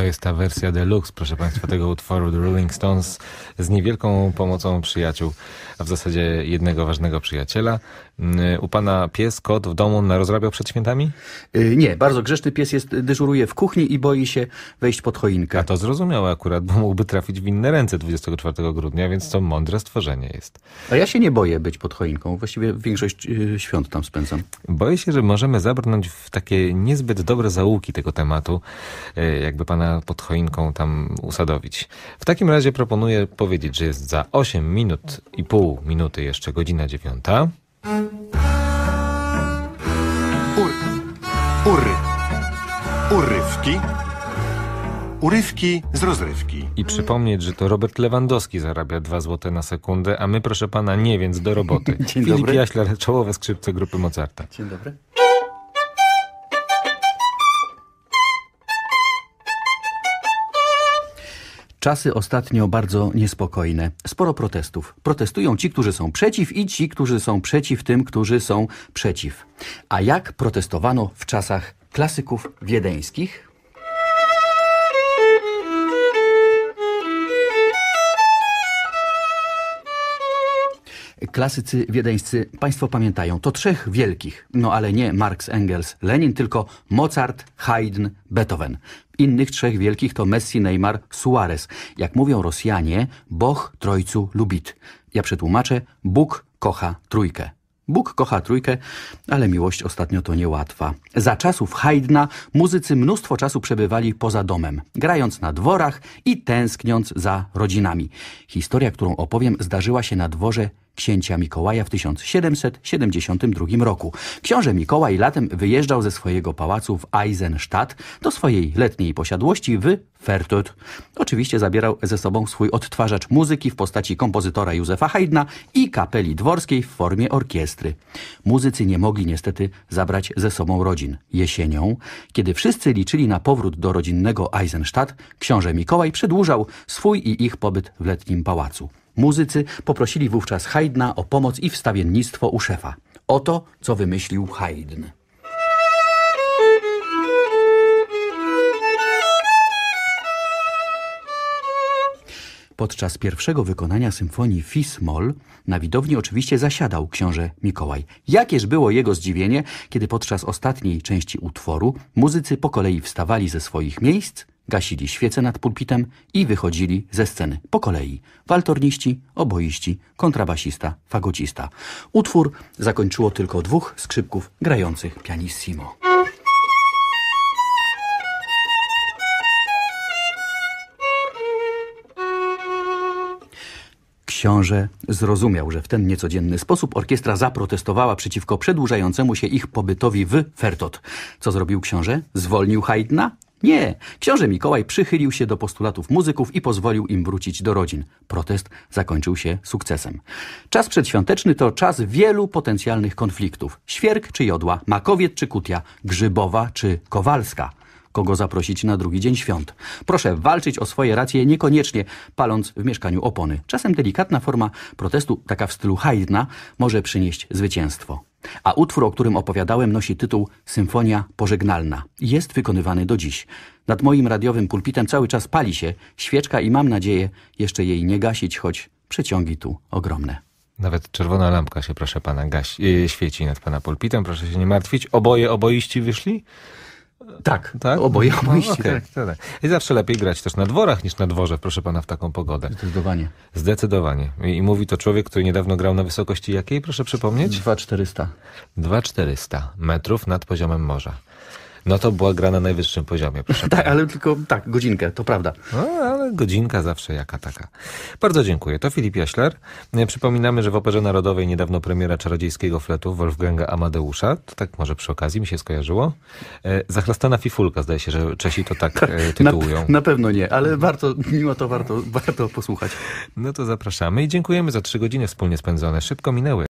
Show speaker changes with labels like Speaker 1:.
Speaker 1: to jest ta wersja deluxe, proszę Państwa, tego utworu The Rolling Stones z niewielką pomocą przyjaciół, a w zasadzie jednego ważnego przyjaciela. Mm, u Pana pies, kot w domu rozrabiał przed świętami? Y, nie, bardzo grzeczny pies jest, dyżuruje w kuchni i boi się wejść pod choinkę. A to zrozumiałe akurat, bo mógłby trafić w inne ręce 24 grudnia, więc to mądre stworzenie jest.
Speaker 2: A ja się nie boję być pod choinką, właściwie większość y, świąt tam spędzam. Boję się, że możemy zabrnąć w takie
Speaker 1: niezbyt dobre załuki tego tematu, y, jakby Pana pod choinką tam usadowić. W takim razie proponuję powiedzieć, że jest za 8 minut i pół minuty jeszcze godzina dziewiąta. Ury, ury, urywki urywki z rozrywki. I przypomnieć, że to Robert Lewandowski zarabia 2 zł na sekundę, a my proszę pana nie, więc do roboty. Dzień Filip dobry. Jaślar, czołowe skrzypce grupy Mozarta. Dzień dobry.
Speaker 2: Czasy ostatnio bardzo niespokojne. Sporo protestów. Protestują ci, którzy są przeciw i ci, którzy są przeciw tym, którzy są przeciw. A jak protestowano w czasach klasyków wiedeńskich? klasycy wiedeńscy państwo pamiętają. To trzech wielkich, no ale nie Marx, Engels, Lenin, tylko Mozart, Haydn, Beethoven. Innych trzech wielkich to Messi, Neymar, Suarez. Jak mówią Rosjanie, Boch trojcu lubit. Ja przetłumaczę, Bóg kocha trójkę. Bóg kocha trójkę, ale miłość ostatnio to niełatwa. Za czasów Haydna muzycy mnóstwo czasu przebywali poza domem, grając na dworach i tęskniąc za rodzinami. Historia, którą opowiem, zdarzyła się na dworze księcia Mikołaja w 1772 roku. Książę Mikołaj latem wyjeżdżał ze swojego pałacu w Eisenstadt do swojej letniej posiadłości w Fertut. Oczywiście zabierał ze sobą swój odtwarzacz muzyki w postaci kompozytora Józefa Haydna i kapeli dworskiej w formie orkiestry. Muzycy nie mogli niestety zabrać ze sobą rodzin. Jesienią, kiedy wszyscy liczyli na powrót do rodzinnego Eisenstadt, książę Mikołaj przedłużał swój i ich pobyt w letnim pałacu. Muzycy poprosili wówczas Haydna o pomoc i wstawiennictwo u szefa. O to, co wymyślił Haydn. Podczas pierwszego wykonania symfonii Fis-Moll na widowni oczywiście zasiadał książę Mikołaj. Jakież było jego zdziwienie, kiedy podczas ostatniej części utworu muzycy po kolei wstawali ze swoich miejsc gasili świece nad pulpitem i wychodzili ze sceny po kolei. Waltorniści, oboiści, kontrabasista, fagocista. Utwór zakończyło tylko dwóch skrzypków grających pianissimo. Książę zrozumiał, że w ten niecodzienny sposób orkiestra zaprotestowała przeciwko przedłużającemu się ich pobytowi w Fertot. Co zrobił książę? Zwolnił Haydna nie, książę Mikołaj przychylił się do postulatów muzyków i pozwolił im wrócić do rodzin. Protest zakończył się sukcesem. Czas przedświąteczny to czas wielu potencjalnych konfliktów. Świerk czy jodła, makowiec czy kutia, grzybowa czy kowalska. Kogo zaprosić na drugi dzień świąt? Proszę walczyć o swoje racje niekoniecznie paląc w mieszkaniu opony. Czasem delikatna forma protestu, taka w stylu Haydna, może przynieść zwycięstwo. A utwór, o którym opowiadałem, nosi tytuł Symfonia Pożegnalna. Jest wykonywany do dziś. Nad moim radiowym pulpitem cały czas pali się świeczka i mam nadzieję jeszcze jej nie gasić, choć przeciągi tu ogromne.
Speaker 1: Nawet czerwona lampka się, proszę pana,
Speaker 2: gasi, e,
Speaker 1: świeci nad pana pulpitem, proszę się nie martwić. Oboje oboiści wyszli? Tak, tak? oboje, obojście. No, okay, tak. I zawsze lepiej grać też na dworach niż na dworze, proszę pana, w taką pogodę. Zdecydowanie. Zdecydowanie. I, i mówi to człowiek, który niedawno grał na wysokości jakiej, proszę przypomnieć? 2400. 2400 metrów nad poziomem morza. No to była gra na najwyższym poziomie, tak, ale tylko tak, godzinkę, to prawda. No, ale godzinka zawsze jaka taka. Bardzo dziękuję. To Filip Jaśler. Przypominamy, że w Operze Narodowej niedawno premiera czarodziejskiego fletu Wolfganga Amadeusza, to tak może przy okazji mi się skojarzyło, e, zachlastana fifulka, zdaje się, że Czesi to tak e, tytułują. Na, na pewno nie,
Speaker 2: ale warto, mimo to warto,
Speaker 1: warto posłuchać. No to zapraszamy i dziękujemy za trzy godziny wspólnie spędzone. Szybko minęły.